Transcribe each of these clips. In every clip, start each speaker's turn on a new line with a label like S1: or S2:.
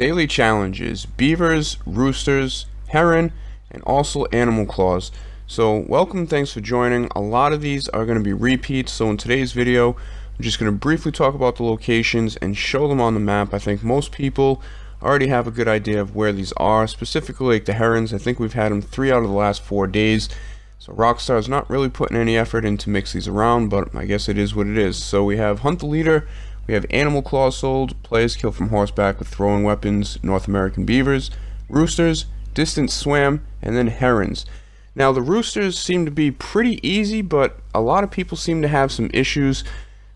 S1: Daily challenges, beavers, roosters, heron, and also animal claws. So welcome, thanks for joining. A lot of these are going to be repeats, so in today's video, I'm just going to briefly talk about the locations and show them on the map. I think most people already have a good idea of where these are, specifically like the herons. I think we've had them three out of the last four days. So Rockstar's not really putting any effort into mix these around, but I guess it is what it is. So we have Hunt the Leader, we have animal claw sold, players killed from horseback with throwing weapons, North American beavers, roosters, distant swam, and then herons. Now the roosters seem to be pretty easy, but a lot of people seem to have some issues.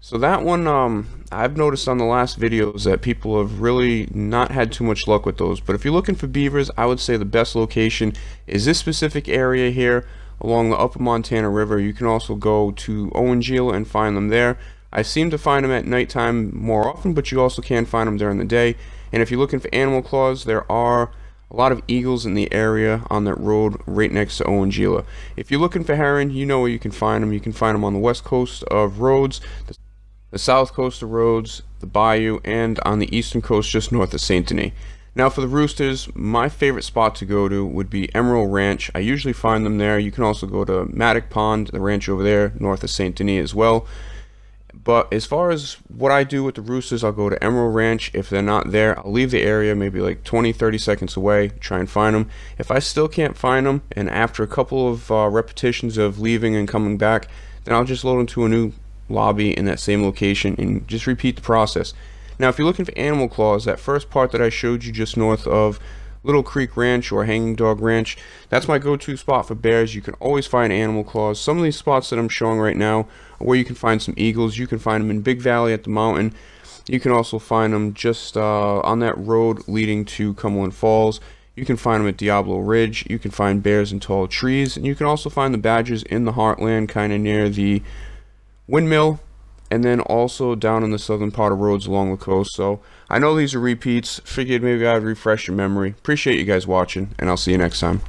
S1: So that one, um, I've noticed on the last videos that people have really not had too much luck with those. But if you're looking for beavers, I would say the best location is this specific area here along the upper Montana River. You can also go to Owengila and find them there. I seem to find them at nighttime more often, but you also can find them during the day. And if you're looking for animal claws, there are a lot of eagles in the area on that road right next to Owengila. If you're looking for heron, you know where you can find them. You can find them on the west coast of Rhodes, the south coast of Rhodes, the bayou, and on the eastern coast just north of St. Denis. Now for the roosters, my favorite spot to go to would be Emerald Ranch. I usually find them there. You can also go to Maddock Pond, the ranch over there, north of St. Denis as well. But as far as what I do with the roosters, I'll go to Emerald Ranch. If they're not there, I'll leave the area maybe like 20, 30 seconds away, try and find them. If I still can't find them, and after a couple of uh, repetitions of leaving and coming back, then I'll just load into a new lobby in that same location and just repeat the process. Now, if you're looking for animal claws, that first part that I showed you just north of Little Creek Ranch or Hanging Dog Ranch. That's my go-to spot for bears. You can always find animal claws. Some of these spots that I'm showing right now are where you can find some eagles. You can find them in Big Valley at the mountain. You can also find them just uh, on that road leading to Cumberland Falls. You can find them at Diablo Ridge. You can find bears in tall trees. And you can also find the badgers in the heartland, kind of near the windmill and then also down in the southern part of roads along the coast. So I know these are repeats. Figured maybe I'd refresh your memory. Appreciate you guys watching, and I'll see you next time.